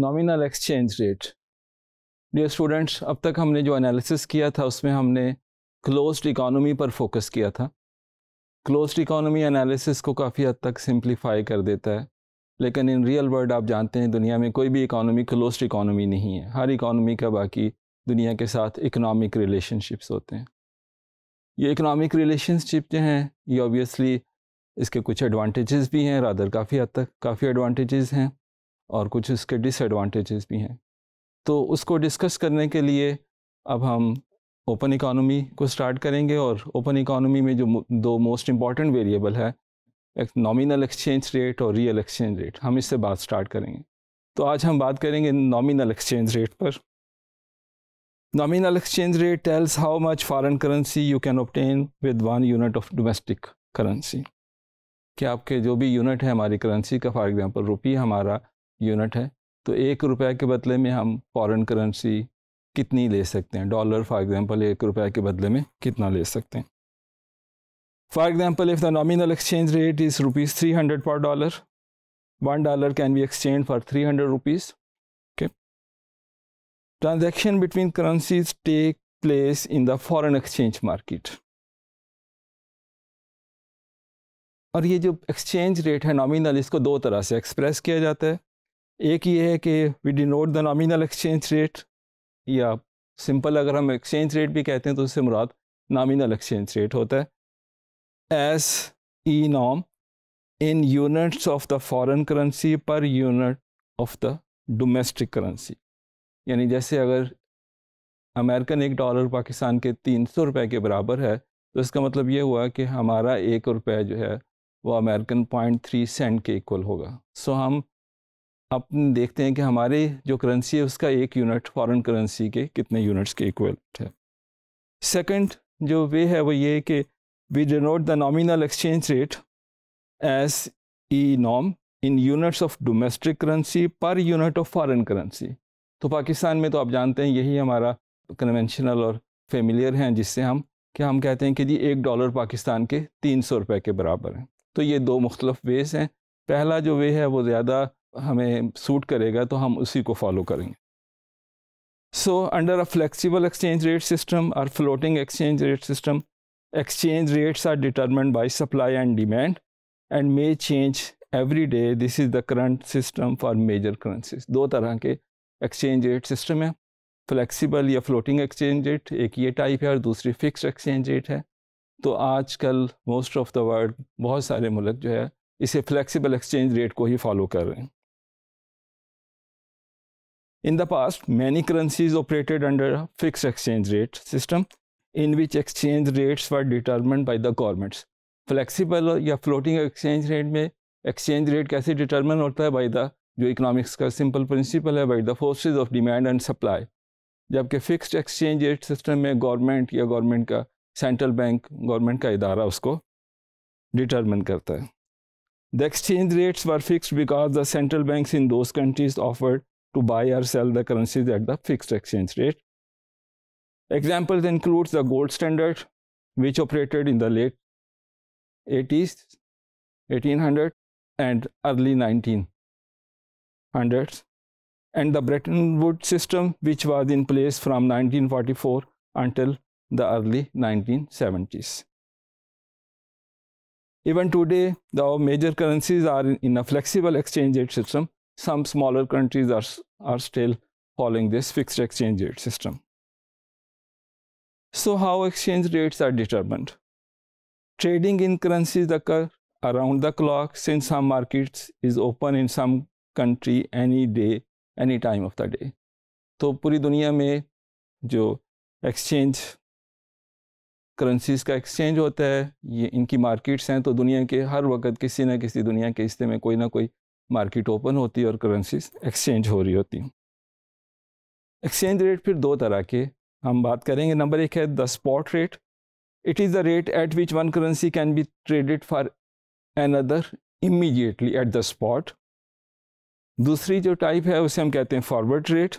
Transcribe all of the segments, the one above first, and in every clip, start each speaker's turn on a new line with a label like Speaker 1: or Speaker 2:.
Speaker 1: Nominal exchange rate dear students अब तक हमने जो एनालिसिस किया था उसमें हमने क्लोज्ड इकोनॉमी पर फोकस किया था क्लोज्ड इकोनॉमी एनालिसिस को काफ़ी हद तक सिंप्लीफाई कर देता है लेकिन इन रियल वर्ल्ड आप जानते हैं दुनिया में कोई भी इकोनॉमी क्लोज्ड इकोनॉमी नहीं है हर इकोनॉमी का बाकी दुनिया के साथ इकोनॉमिक रिलेशनशिप्स होते हैं ये इकोनॉमिक रिलेशनशिप जो हैं ये ऑब्वियसली इसके कुछ एडवांटेजेस भी हैं रादर काफ़ी हद तक काफ़ी एडवांटेजेस हैं और कुछ इसके डिसएडवांटेजेस भी हैं तो उसको डिस्कस करने के लिए अब हम ओपन इकानमी को स्टार्ट करेंगे और ओपन इकानमी में जो दो मोस्ट इम्पॉर्टेंट वेरिएबल है एक नॉमिनल एक्सचेंज रेट और रियल एक्सचेंज रेट हम इससे बात स्टार्ट करेंगे तो आज हम बात करेंगे नॉमिनल एक्सचेंज रेट पर nominal exchange rate tells how much foreign currency you can obtain with one unit of domestic currency क्या आपके जो भी यूनिट है हमारी करेंसी का फॉर एग्जांपल रुपये हमारा यूनिट है तो एक रुपये के बदले में हम फॉरेन करेंसी कितनी ले सकते हैं डॉलर फॉर एग्जांपल एक रुपये के बदले में कितना ले सकते हैं for example if the nominal exchange rate is rupees three hundred per dollar one dollar can be exchange for three hundred rupees okay transaction between currencies take place in the foreign exchange market और ये जो exchange rate है nominal इसको दो तरह से express किया जाता है एक ये है कि we denote the nominal exchange rate या सिंपल अगर हम एक्सचेंज रेट भी कहते हैं तो उससे मुराद नामिनल एक्सचेंज रेट होता है as E nom in units of the foreign currency per unit of the domestic currency यानी जैसे अगर अमेरिकन एक डॉलर पाकिस्तान के तीन सौ रुपये के बराबर है तो इसका मतलब ये हुआ कि हमारा एक रुपये जो है वो अमेरिकन पॉइंट थ्री सेंट के इक्वल होगा सो हम आप देखते हैं कि हमारे जो करेंसी है उसका एक यूनिट फॉरेन करेंसी के कितने यूनिट्स के इक्वल है सेकंड जो वे है वो ये कि we denote the nominal exchange rate as E nom in units of domestic currency per unit of foreign currency तो पाकिस्तान में तो आप जानते हैं यही हमारा कन्वेंशनल और फेमिलियर हैं जिससे हम कि हम कहते हैं कि जी एक डॉलर पाकिस्तान के तीन सौ रुपये के बराबर हैं तो ये दो मुख्तलफ वेज हैं पहला जो वे है वो ज़्यादा हमें सूट करेगा तो हम उसी को फॉलो करेंगे so under a flexible exchange rate system और floating exchange rate system exchange rates are determined by supply and demand and may change every day this is the current system for major currencies दो तरह के exchange rate system है flexible या floating exchange rate एक ये type है और दूसरी फिक्स एक्सचेंज रेट है तो आज कल मोस्ट ऑफ द वर्ल्ड बहुत सारे मुल्क जो है इसे फ्लेक्सिबल एक्सचेंज रेट को ही फॉलो कर रहे हैं In the past, many currencies operated under a fixed exchange rate system in which exchange rates were determined by the governments. Flexible या फ्लोटिंग एक्सचेंज रेट में एक्सचेंज रेट कैसे determine होता है by the जो economics का simple principle है by the forces of demand and supply जबकि fixed exchange rate system में गवर्नमेंट या गवर्नमेंट का सेंट्रल बैंक गवर्नमेंट का इदारा उसको डिटर्मन करता है the exchange rates were fixed because the central banks in those countries offered to buy or sell the currencies at the fixed exchange rate. Examples includes the gold standard, which operated in the late 80s, 1800 and early 1900s, and the Bretton Woods system, which was in place from 1944 until the early 1970s. Even today, the major currencies are in a flexible exchange rate system some smaller countries are, are still following this fixed exchange rate system. So how exchange rates are determined? Trading in currencies occur around the clock since some markets is open in some country any day, any time of the day. So puri दुनिया mein jo exchange currencies ka exchange hota hai, ye inki markets hain, to दुनिया ke har वक्त kisi na kisi दुनिया ke iste mein koi na koi market open होती है और currency exchange हो रही होती एक्सचेंज रेट फिर दो तरह के हम बात करेंगे नंबर एक है the spot rate it is the rate at which one currency can be traded for another immediately at the spot दूसरी जो टाइप है उसे हम कहते हैं forward rate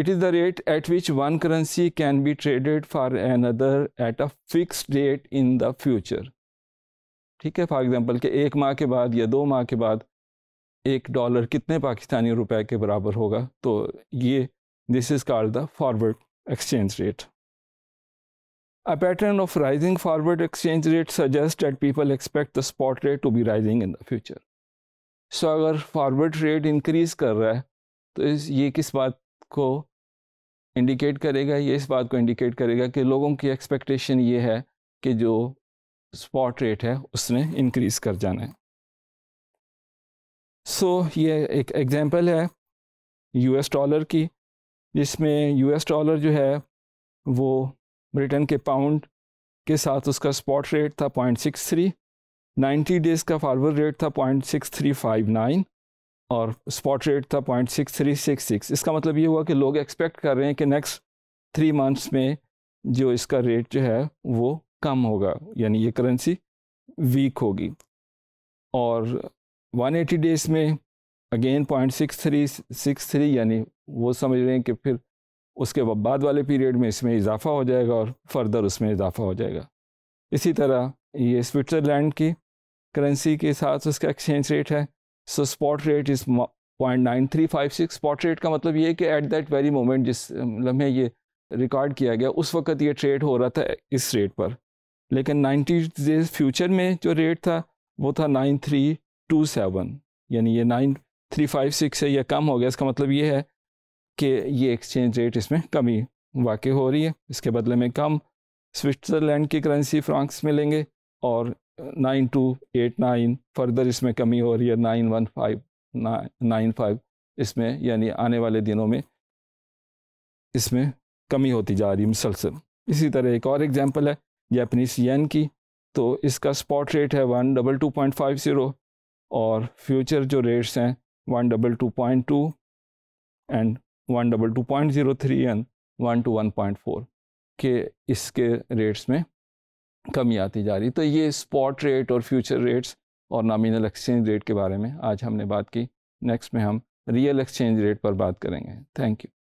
Speaker 1: it is the rate at which one currency can be traded for another at a fix date in the future ठीक है for example के एक माह के बाद या दो माह के बाद एक डॉलर कितने पाकिस्तानी रुपए के बराबर होगा तो ये this is called the forward exchange rate a pattern of rising forward exchange rate suggest that people expect the spot rate to be rising in the future so अगर फॉरवर्ड रेट इंक्रीज कर रहा है तो इस ये किस बात को इंडिकेट करेगा ये इस बात को इंडिकेट करेगा कि लोगों की एक्सपेक्टेशन ये है कि जो स्पॉट रेट है उसने इंक्रीज कर जाना है सो so, ये एक एग्ज़ाम्पल है यूएस डॉलर की जिसमें यूएस डॉलर जो है वो ब्रिटेन के पाउंड के साथ उसका स्पॉट रेट था point six three ninety days का फारवर्ड रेट था point six three five nine और स्पॉट रेट था point six three six six इसका मतलब ये हुआ कि लोग एक्सपेक्ट कर रहे हैं कि नेक्स्ट थ्री मंथ्स में जो इसका रेट जो है वो कम होगा यानी ये करेंसी वीक होगी और वन एटी डेज में again point six three six three यानी वो समझ रहे हैं कि फिर उसके बाद वाले पीरियड में इसमें इजाफा हो जाएगा और फर्दर उसमें इजाफा हो जाएगा इसी तरह ये स्विट्ज़रलैंड की करेंसी के साथ उसका एक्सचेंज रेट है so spot rate is point nine three five six spot rate का मतलब ये है कि एट दैट वेरी मोमेंट जिस लम्हे मतलब ये रिकॉर्ड किया गया उस वक्त ये ट्रेड हो रहा था इस रेट पर लेकिन नाइन्टी डेज फ्यूचर में जो रेट था वो था नाइन थ्री टू सेवन यानी ये नाइन थ्री फाइव सिक्स है यह कम हो गया इसका मतलब ये है कि ये एक्सचेंज रेट इसमें कमी वाक़ हो रही है इसके बदले में कम स्विट्ज़रलैंड की करेंसी फ्रांक्स मिलेंगे और nine two eight nine further इसमें कमी हो रही है nine one five nine five इसमें यानी आने वाले दिनों में इसमें कमी होती जा रही है मुसलसल इसी तरह एक और एग्जांपल है जैपनीस येन की तो इसका स्पॉट रेट है one double two point five zero और फ्यूचर जो रेट्स हैं one double two point two and one double two point zero three and one two one point four के इसके रेट्स में कमी आती जा रही तो ये स्पॉट रेट और फ्यूचर रेट्स और नामिनल एक्सचेंज रेट के बारे में आज हमने बात की नेक्स्ट में हम रियल एक्सचेंज रेट पर बात करेंगे थैंक यू